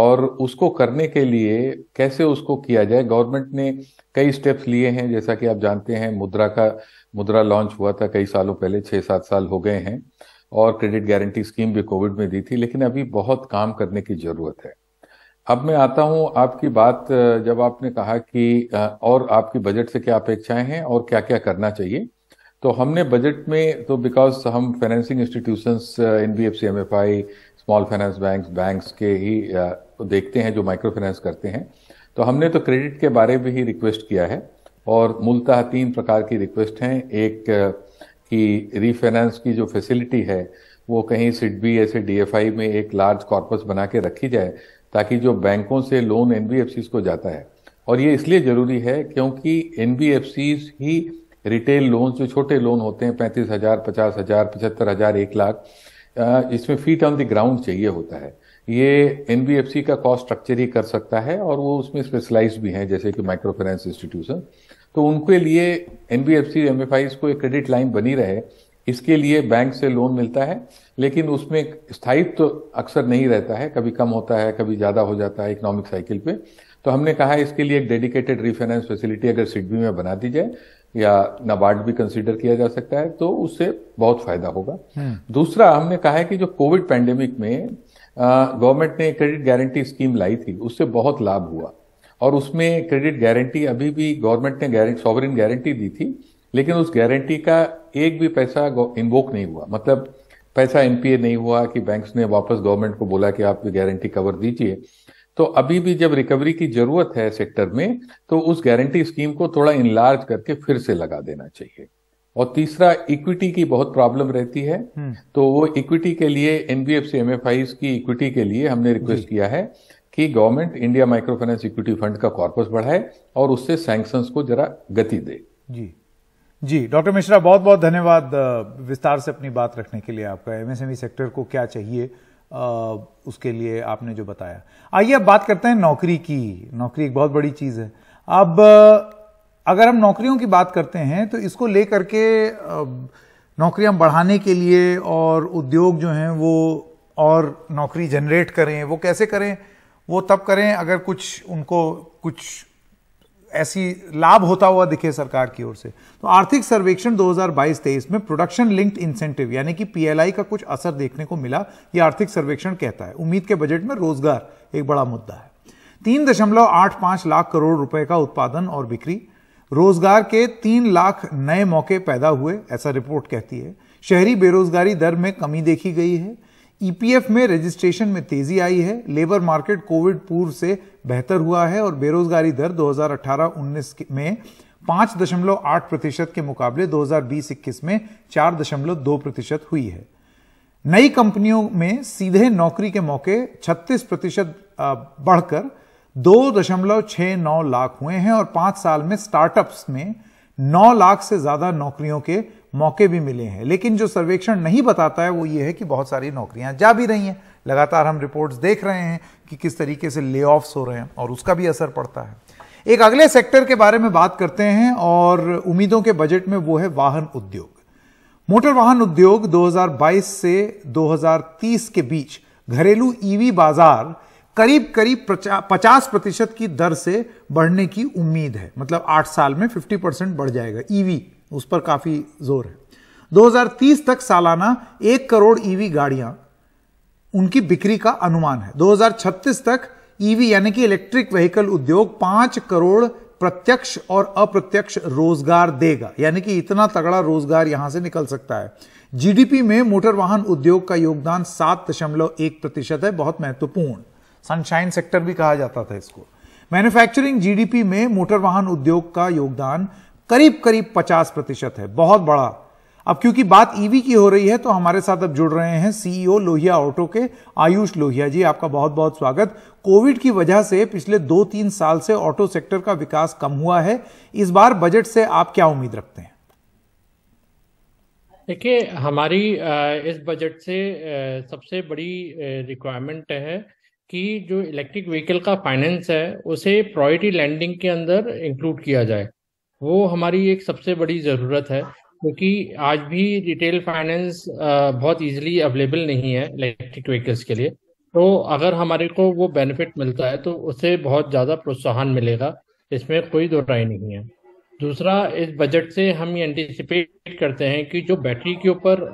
और उसको करने के लिए कैसे उसको किया जाए गवर्नमेंट ने कई स्टेप्स लिए हैं जैसा कि आप जानते हैं मुद्रा का मुद्रा लॉन्च हुआ था कई सालों पहले छः सात साल हो गए हैं और क्रेडिट गारंटी स्कीम भी कोविड में दी थी लेकिन अभी बहुत काम करने की जरूरत है अब मैं आता हूं आपकी बात जब आपने कहा कि और आपकी बजट से क्या अपेक्षाएं हैं और क्या क्या करना चाहिए तो हमने बजट में तो बिकॉज हम financing institutions N B F C M F I small finance bank banks के ही देखते हैं जो माइक्रो फाइनेंस करते हैं तो हमने तो क्रेडिट के बारे में ही रिक्वेस्ट किया है और मूलतः तीन प्रकार की रिक्वेस्ट हैं एक कि रीफाइनेंस की जो फैसिलिटी है वो कहीं सिडबी ऐसे डीएफआई में एक लार्ज कॉर्पस बना के रखी जाए ताकि जो बैंकों से लोन एनबीएफसी को जाता है और ये इसलिए जरूरी है क्योंकि एनबीएफसी ही रिटेल लोन जो छोटे लोन होते हैं पैंतीस हजार पचास हजार पचहत्तर हजार एक लाख इसमें फीट ऑन द ग्राउंड चाहिए होता है ये एनबीएफसी का कॉस्ट स्ट्रक्चर ही कर सकता है और वो उसमें स्पेशलाइज भी हैं जैसे कि माइक्रो फाइनेंस इंस्टीट्यूशन तो उनके लिए N B F C M F I को एक क्रेडिट लाइन बनी रहे इसके लिए बैंक से लोन मिलता है लेकिन उसमें स्थायित्व तो अक्सर नहीं रहता है कभी कम होता है कभी ज़्यादा हो जाता है इकोनॉमिक साइकिल पे तो हमने कहा इसके लिए एक डेडिकेटेड रिफाइनेंस फैसिलिटी अगर सिडबी में बना दी जाए या नबार्ड भी कंसिडर किया जा सकता है तो उससे बहुत फायदा होगा हम्म। दूसरा हमने कहा है कि जो कोविड पैंडेमिक में गवर्नमेंट ने क्रेडिट गारंटी स्कीम लाई थी उससे बहुत लाभ हुआ और उसमें क्रेडिट गारंटी अभी भी गवर्नमेंट ने गारंटी सॉवरिन गारंटी दी थी लेकिन उस गारंटी का एक भी पैसा इन्वोक नहीं हुआ मतलब पैसा एमपीए नहीं हुआ कि बैंक्स ने वापस गवर्नमेंट को बोला कि आप गारंटी कवर दीजिए तो अभी भी जब रिकवरी की जरूरत है सेक्टर में तो उस गारंटी स्कीम को थोड़ा इनलार्ज करके फिर से लगा देना चाहिए और तीसरा इक्विटी की बहुत प्रॉब्लम रहती है हम्म। तो वो इक्विटी के लिए एनबीएफसी एमएफआई की इक्विटी के लिए हमने रिक्वेस्ट किया है कि government India micro finance equity fund का कॉर्पस बढ़ाए और उससे सैंक्शंस को जरा गति दे जी जी डॉक्टर मिश्रा बहुत बहुत धन्यवाद विस्तार से अपनी बात रखने के लिए आपका एमएसएमई सेक्टर e को क्या चाहिए आ, उसके लिए आपने जो बताया आइए अब बात करते हैं नौकरी की नौकरी एक बहुत बड़ी चीज़ है अब अगर हम नौकरियों की बात करते हैं तो इसको लेकर के नौकरियां बढ़ाने के लिए और उद्योग जो हैं वो और नौकरी जनरेट करें वो कैसे करें वो तब करें अगर कुछ उनको कुछ ऐसी लाभ होता हुआ दिखे सरकार की ओर से तो आर्थिक सर्वेक्षण 2022-23 में प्रोडक्शन लिंक्ड इंसेंटिव यानी कि पीएलआई का कुछ असर देखने को मिला ये आर्थिक सर्वेक्षण कहता है उम्मीद के बजट में रोजगार एक बड़ा मुद्दा है तीन दशमलव आठ पांच लाख करोड़ रुपए का उत्पादन और बिक्री रोजगार के तीन लाख नए मौके पैदा हुए ऐसा रिपोर्ट कहती है शहरी बेरोजगारी दर में कमी देखी गई है ईपीएफ e में रजिस्ट्रेशन में तेजी आई है लेबर मार्केट कोविड पूर्व से बेहतर हुआ है और बेरोजगारी दर 2018-19 में 5.8 प्रतिशत के मुकाबले 2020-21 में 4.2 प्रतिशत हुई है नई कंपनियों में सीधे नौकरी के मौके 36 प्रतिशत बढ़कर 2.69 लाख हुए हैं और पांच साल में स्टार्टअप्स में 9 लाख से ज्यादा नौकरियों के मौके भी मिले हैं लेकिन जो सर्वेक्षण नहीं बताता है वो ये है कि बहुत सारी नौकरियां जा भी रही हैं लगातार हम रिपोर्ट्स देख रहे हैं कि किस तरीके से ले हो रहे हैं और उसका भी असर पड़ता है एक अगले सेक्टर के बारे में बात करते हैं और उम्मीदों के बजट में वो है वाहन उद्योग मोटर वाहन उद्योग 2022 से 2030 के बीच घरेलू ईवी e बाजार करीब करीब पचास प्रतिशत की दर से बढ़ने की उम्मीद है मतलब आठ साल में फिफ्टी परसेंट बढ़ जाएगा ईवी e उस पर काफ़ी जोर है 2030 तक सालाना एक करोड़ ईवी गाड़ियां उनकी बिक्री का अनुमान है 2036 तक ईवी यानी कि इलेक्ट्रिक व्हीकल उद्योग पांच करोड़ प्रत्यक्ष और अप्रत्यक्ष रोजगार देगा यानी कि इतना तगड़ा रोजगार यहां से निकल सकता है जीडीपी में मोटर वाहन उद्योग का योगदान सात दशमलव एक प्रतिशत है बहुत महत्वपूर्ण सनशाइन सेक्टर भी कहा जाता था इसको मैन्युफैक्चरिंग जीडीपी में मोटर वाहन उद्योग का योगदान करीब करीब 50 प्रतिशत है बहुत बड़ा अब क्योंकि बात ईवी की हो रही है तो हमारे साथ अब जुड़ रहे हैं सीईओ e लोहिया ऑटो के आयुष लोहिया जी आपका बहुत बहुत स्वागत कोविड की वजह से पिछले दो तीन साल से ऑटो सेक्टर का विकास कम हुआ है इस बार बजट से आप क्या उम्मीद रखते हैं देखिए हमारी इस बजट से सबसे बड़ी रिक्वायरमेंट है कि जो इलेक्ट्रिक व्हीकल का फाइनेंस है उसे प्रायोरिटी लैंडिंग के अंदर इंक्लूड किया जाए वो हमारी एक सबसे बड़ी ज़रूरत है क्योंकि आज भी रिटेल फाइनेंस बहुत इजीली अवेलेबल नहीं है इलेक्ट्रिक व्हीकल्स के लिए तो अगर हमारे को वो बेनिफिट मिलता है तो उसे बहुत ज़्यादा प्रोत्साहन मिलेगा इसमें कोई दो राय नहीं है दूसरा इस बजट से हम ये एंटिसिपेट करते हैं कि जो बैटरी के ऊपर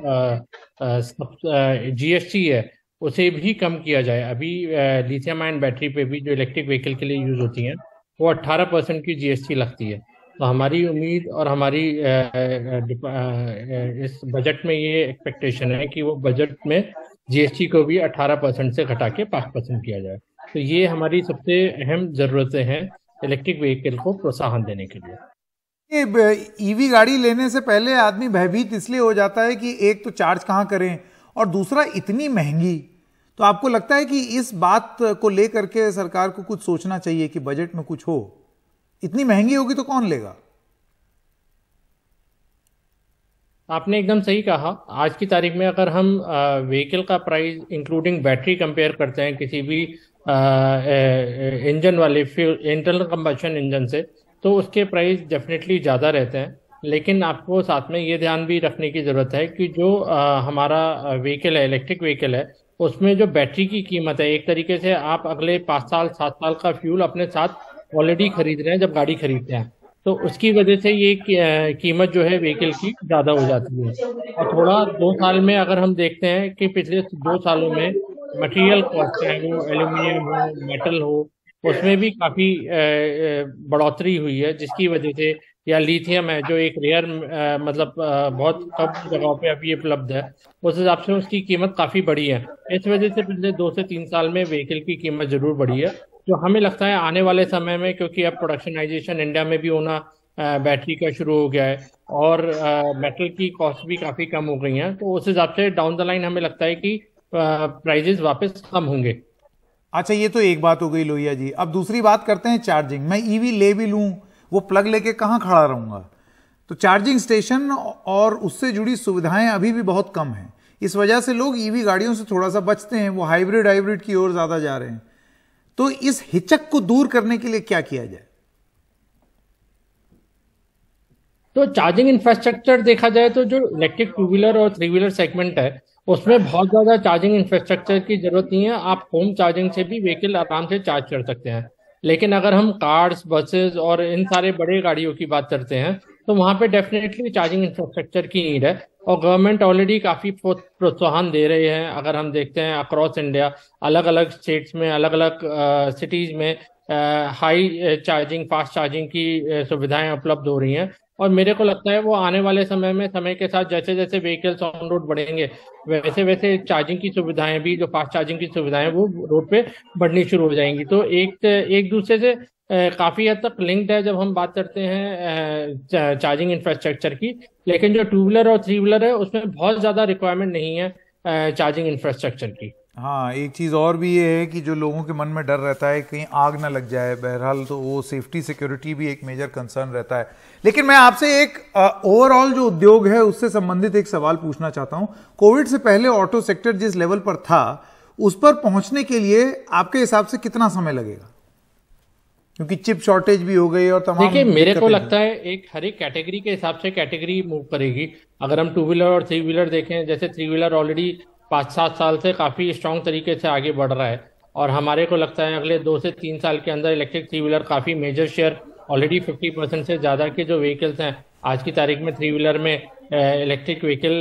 जीएसटी है उसे भी कम किया जाए अभी लिथियम आयन बैटरी पे भी जो इलेक्ट्रिक व्हीकल के लिए यूज़ होती हैं वो 18 परसेंट की जीएसटी लगती है तो हमारी उम्मीद और हमारी इस बजट में ये एक्सपेक्टेशन है कि वो बजट में जीएसटी को भी 18 परसेंट से घटा के पाँच परसेंट किया जाए तो ये हमारी सबसे अहम ज़रूरतें हैं इलेक्ट्रिक व्हीकल को प्रोत्साहन देने के लिए ये ईवी e गाड़ी लेने से पहले आदमी भयभीत इसलिए हो जाता है कि एक तो चार्ज कहाँ करें और दूसरा इतनी महंगी तो आपको लगता है कि इस बात को लेकर के सरकार को कुछ सोचना चाहिए कि बजट में कुछ हो इतनी महंगी होगी तो कौन लेगा आपने एकदम सही कहा आज की तारीख में अगर हम व्हीकल का प्राइस इंक्लूडिंग बैटरी कंपेयर करते हैं किसी भी इंजन वाले फ्यूल इंटरनल कम्बशन इंजन से तो उसके प्राइस डेफिनेटली ज़्यादा रहते हैं लेकिन आपको साथ में ये ध्यान भी रखने की ज़रूरत है कि जो आ, हमारा व्हीकल है इलेक्ट्रिक व्हीकल है उसमें जो बैटरी की कीमत है एक तरीके से आप अगले पाँच साल सात साल का फ्यूल अपने साथ ऑलरेडी खरीद रहे हैं जब गाड़ी खरीदते हैं तो उसकी वजह से ये कीमत जो है व्हीकल की ज़्यादा हो जाती है और थोड़ा दो साल में अगर हम देखते हैं कि पिछले दो सालों में मटेरियल कॉस्ट चाहे वो एल्यूमिनियम हो मेटल हो उसमें भी काफ़ी बढ़ोतरी हुई है जिसकी वजह से या लिथियम है जो एक रेयर मतलब बहुत कम जगहों पे अभी उपलब्ध है उस हिसाब से उसकी कीमत काफ़ी बढ़ी है इस वजह से पिछले दो से तीन साल में व्हीकल की कीमत ज़रूर बढ़ी है जो हमें लगता है आने वाले समय में क्योंकि अब प्रोडक्शनाइजेशन इंडिया में भी होना बैटरी का शुरू हो गया है और मेटल की कॉस्ट भी काफ़ी कम हो गई है तो उस हिसाब से डाउन द लाइन हमें लगता है कि प्राइजेस वापस कम होंगे अच्छा ये तो एक बात हो गई लोहिया जी अब दूसरी बात करते हैं चार्जिंग मैं ईवी e ले भी लूँ वो प्लग लेके कहाँ खड़ा रहूँगा तो चार्जिंग स्टेशन और उससे जुड़ी सुविधाएं अभी भी बहुत कम हैं इस वजह से लोग ईवी e गाड़ियों से थोड़ा सा बचते हैं वो हाइब्रिड हाइब्रिड की ओर ज़्यादा जा रहे हैं तो इस हिचक को दूर करने के लिए क्या किया जाए तो चार्जिंग इंफ्रास्ट्रक्चर देखा जाए तो जो इलेक्ट्रिक टू व्हीलर और थ्री व्हीलर सेगमेंट है उसमें बहुत ज्यादा चार्जिंग इंफ्रास्ट्रक्चर की जरूरत नहीं है आप होम चार्जिंग से भी व्हीकल आराम से चार्ज कर सकते हैं लेकिन अगर हम कार्स बसेस और इन सारे बड़े गाड़ियों की बात करते हैं तो वहां पे डेफिनेटली चार्जिंग इंफ्रास्ट्रक्चर की नीड है और गवर्नमेंट ऑलरेडी काफ़ी प्रोत्साहन दे रहे है अगर हम देखते हैं अक्रॉस इंडिया अलग अलग स्टेट्स में अलग अलग सिटीज़ में हाई चार्जिंग फास्ट चार्जिंग की सुविधाएं उपलब्ध हो रही हैं और मेरे को लगता है वो आने वाले समय में समय के साथ जैसे जैसे व्हीकल्स ऑन रोड बढ़ेंगे वैसे वैसे चार्जिंग की सुविधाएं भी जो फास्ट चार्जिंग की सुविधाएं वो रोड पे बढ़नी शुरू हो जाएंगी तो एक एक दूसरे से काफी हद तक लिंक्ड है जब हम बात करते हैं चार्जिंग इंफ्रास्ट्रक्चर की लेकिन जो टू व्हीलर और थ्री व्हीलर है उसमें बहुत ज्यादा रिक्वायरमेंट नहीं है चार्जिंग इंफ्रास्ट्रक्चर की हाँ एक चीज़ और भी ये है कि जो लोगों के मन में डर रहता है कहीं आग ना लग जाए बहरहाल तो वो सेफ्टी सिक्योरिटी भी एक मेजर कंसर्न रहता है लेकिन मैं आपसे एक ओवरऑल जो उद्योग है उससे संबंधित एक सवाल पूछना चाहता हूँ कोविड से पहले ऑटो सेक्टर जिस लेवल पर था उस पर पहुंचने के लिए आपके हिसाब से कितना समय लगेगा क्योंकि चिप शॉर्टेज भी हो गई और तमाम देखिए मेरे को लगता है एक हर एक कैटेगरी के हिसाब से कैटेगरी मूव करेगी अगर हम टू व्हीलर और थ्री व्हीलर देखें जैसे थ्री व्हीलर ऑलरेडी पाँच सात साल से काफ़ी स्ट्रॉन्ग तरीके से आगे बढ़ रहा है और हमारे को लगता है अगले दो से तीन साल के अंदर इलेक्ट्रिक थ्री व्हीलर काफ़ी major share already fifty percent से ज़्यादा के जो व्हीकल्स हैं आज की तारीख में थ्री व्हीलर में इलेक्ट्रिक व्हीकल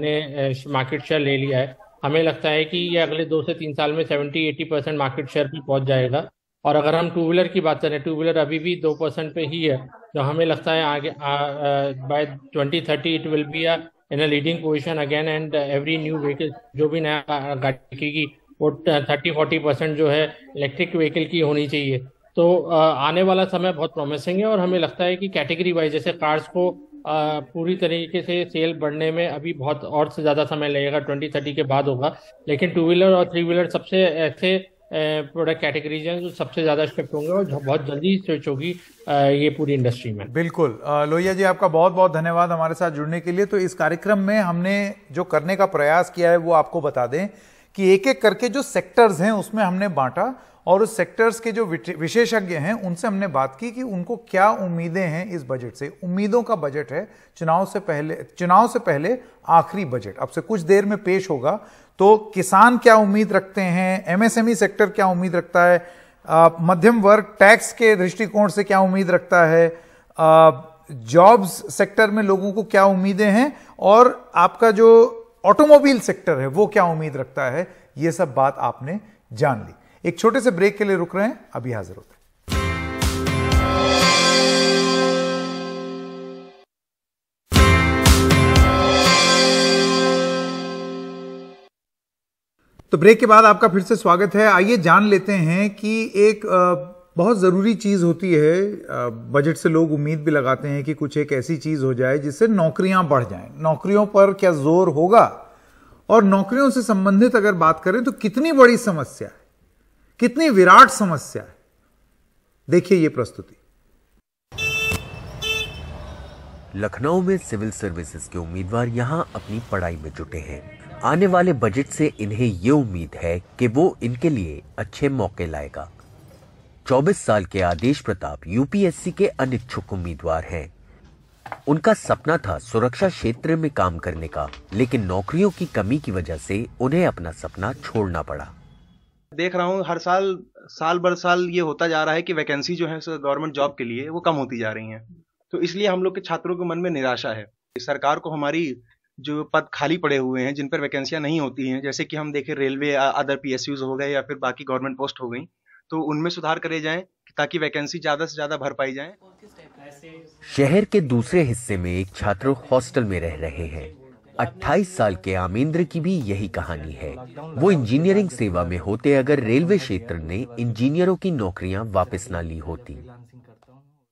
ने मार्केट शेयर ले लिया है हमें लगता है कि ये अगले दो से तीन साल में seventy eighty percent market share पर पहुंच जाएगा और अगर हम टू व्हीलर की बात करें टू व्हीलर अभी भी दो परसेंट पे ही है तो हमें लगता है आगे by twenty thirty it will be a in leading position again and every new vehicle जो भी नया गाड़ी बिकेगी वो थर्टी फोर्टी परसेंट जो है इलेक्ट्रिक व्हीकल की होनी चाहिए तो uh, आने वाला समय बहुत प्रॉमिसिंग है और हमें लगता है कि कैटेगरी वाइज जैसे कार्स को uh, पूरी तरीके से सेल बढ़ने में अभी बहुत और से ज़्यादा समय लगेगा ट्वेंटी थर्टी के बाद होगा लेकिन टू व्हीलर और थ्री व्हीलर सबसे ऐसे प्रोडक्ट कैटेगरीज हैं जो तो सबसे ज़्यादा शिफ्ट होंगे और बहुत जल्दी स्विच होगी ये पूरी इंडस्ट्री में बिल्कुल लोहिया जी आपका बहुत बहुत धन्यवाद हमारे साथ जुड़ने के लिए तो इस कार्यक्रम में हमने जो करने का प्रयास किया है वो आपको बता दें कि एक एक करके जो सेक्टर्स हैं उसमें हमने बांटा और उस सेक्टर्स के जो विशेषज्ञ हैं उनसे हमने बात की कि उनको क्या उम्मीदें हैं इस बजट से उम्मीदों का बजट है चुनाव से पहले चुनाव से पहले आखिरी बजट अब से कुछ देर में पेश होगा तो किसान क्या उम्मीद रखते हैं एमएसएमई सेक्टर e क्या उम्मीद रखता है मध्यम वर्ग टैक्स के दृष्टिकोण से क्या उम्मीद रखता है जॉब्स सेक्टर में लोगों को क्या उम्मीदें हैं और आपका जो ऑटोमोबाइल सेक्टर है वो क्या उम्मीद रखता है ये सब बात आपने जान ली एक छोटे से ब्रेक के लिए रुक रहे हैं अभी हाजिर होते हैं तो ब्रेक के बाद आपका फिर से स्वागत है आइए जान लेते हैं कि एक बहुत ज़रूरी चीज़ होती है बजट से लोग उम्मीद भी लगाते हैं कि कुछ एक ऐसी चीज़ हो जाए जिससे नौकरियां बढ़ जाएं नौकरियों पर क्या जोर होगा और नौकरियों से संबंधित अगर बात करें तो कितनी बड़ी समस्या है कितनी विराट समस्या है देखिए ये प्रस्तुति लखनऊ में सिविल सर्विसेज के उम्मीदवार यहाँ अपनी पढ़ाई में जुटे हैं आने वाले बजट से इन्हें ये उम्मीद है कि वो इनके लिए अच्छे मौके लाएगा 24 साल के आदेश प्रताप यूपीएससी के अनिच्छुक उम्मीदवार हैं उनका सपना था सुरक्षा क्षेत्र में काम करने का लेकिन नौकरियों की कमी की वजह से उन्हें अपना सपना छोड़ना पड़ा देख रहा हूँ हर साल साल बर साल ये होता जा रहा है कि वैकेंसी जो है गवर्नमेंट जॉब के लिए वो कम होती जा रही है तो इसलिए हम लोग के छात्रों के मन में निराशा है सरकार को हमारी जो पद खाली पड़े हुए हैं जिन पर वैकेंसियाँ नहीं होती हैं जैसे कि हम देखें रेलवे अदर पी हो गए या फिर बाकी गवर्नमेंट पोस्ट हो गई तो उनमें सुधार करे जाए ताकि वैकेंसी ज्यादा से ज्यादा भर पाई जाए शहर के दूसरे हिस्से में एक छात्र हॉस्टल में रह रहे हैं 28 साल के आमेंद्र की भी यही कहानी है वो इंजीनियरिंग सेवा में होते अगर रेलवे क्षेत्र ने इंजीनियरों की नौकरियां वापस ना ली होती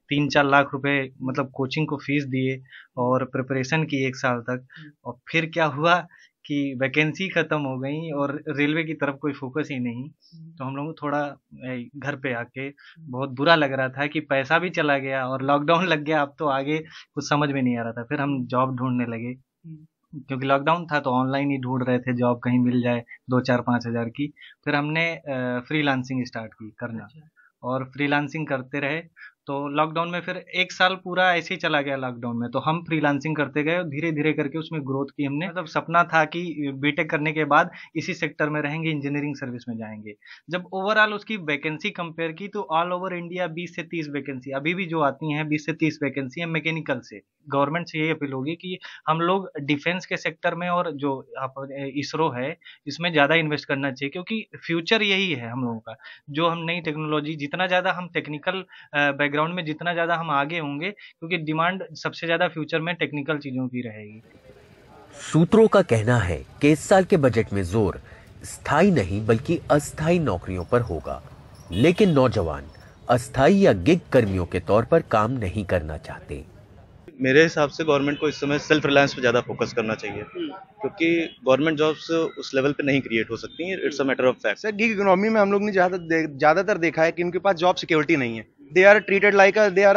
तीन चार लाख रुपए मतलब कोचिंग को फीस दिए और प्रिपरेशन की एक साल तक हम्म। और फिर क्या हुआ कि वैकेंसी ख़त्म हो गई और रेलवे की तरफ कोई फोकस ही नहीं हम्म। तो हम लोगों थोड़ा घर पे आके हम्म। बहुत बुरा लग रहा था कि पैसा भी चला गया और लॉकडाउन लग गया अब तो आगे कुछ समझ में नहीं आ रहा था फिर हम जॉब ढूंढने लगे क्योंकि लॉकडाउन था तो ऑनलाइन ही ढूंढ रहे थे जॉब कहीं मिल जाए दो चार पाँच हज़ार की फिर हमने फ्री स्टार्ट की करना अच्छा। और फ्री करते रहे तो लॉकडाउन में फिर एक साल पूरा ऐसे ही चला गया लॉकडाउन में तो हम फ्रीलांसिंग करते गए और धीरे धीरे करके उसमें ग्रोथ की हमने मतलब सपना था कि बीटेक करने के बाद इसी सेक्टर में रहेंगे इंजीनियरिंग सर्विस में जाएंगे जब ओवरऑल उसकी वैकेंसी कंपेयर की तो ऑल ओवर इंडिया बीस से तीस वैकेंसी अभी भी जो आती हैं बीस से तीस वैकेंसी है मैकेनिकल से गवर्नमेंट से यही अपील होगी कि हम लोग डिफेंस के सेक्टर में और जो इसरो है इसमें ज़्यादा इन्वेस्ट करना चाहिए क्योंकि फ्यूचर यही है हम लोगों का जो हम नई टेक्नोलॉजी जितना ज़्यादा हम टेक्निकल बैकग्राउंड में जितना ज़्यादा हम आगे होंगे क्योंकि डिमांड सबसे ज़्यादा फ्यूचर में टेक्निकल चीज़ों की रहेगी सूत्रों का कहना है कि इस साल के बजट में जोर स्थायी नहीं बल्कि अस्थायी नौकरियों पर होगा लेकिन नौजवान अस्थायी या गिग कर्मियों के तौर पर काम नहीं करना चाहते मेरे हिसाब से गवर्नमेंट को इस समय सेल्फ रिलायंस पे ज़्यादा फोकस करना चाहिए क्योंकि गवर्नमेंट जॉब्स उस लेवल पे नहीं क्रिएट हो सकती हैं it's a matter of fact sir gig economy में हम लोग ने ज़्यादातर देखा है कि इनके पास जॉब सिक्योरिटी नहीं है they are treated like they are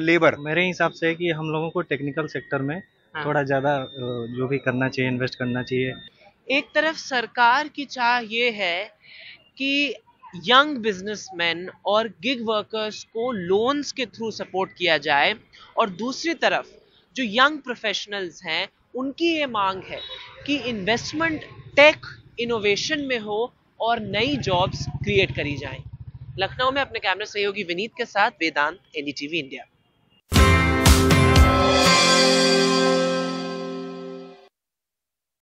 labour मेरे हिसाब से कि हम लोगों को टेक्निकल सेक्टर में हाँ। थोड़ा ज़्यादा uh, जो भी करना चाहिए इन्वेस्ट करना चाहिए एक तरफ सरकार की चाह ये है कि यंग बिजनेसमैन और गिग वर्कर्स को लोन्स के थ्रू सपोर्ट किया जाए और दूसरी तरफ जो यंग प्रोफेशनल्स हैं उनकी ये मांग है कि इन्वेस्टमेंट टेक इनोवेशन में हो और नई जॉब्स क्रिएट करी जाएं लखनऊ में अपने कैमरा सहयोगी विनीत के साथ वेदांत एनडीटीवी इंडिया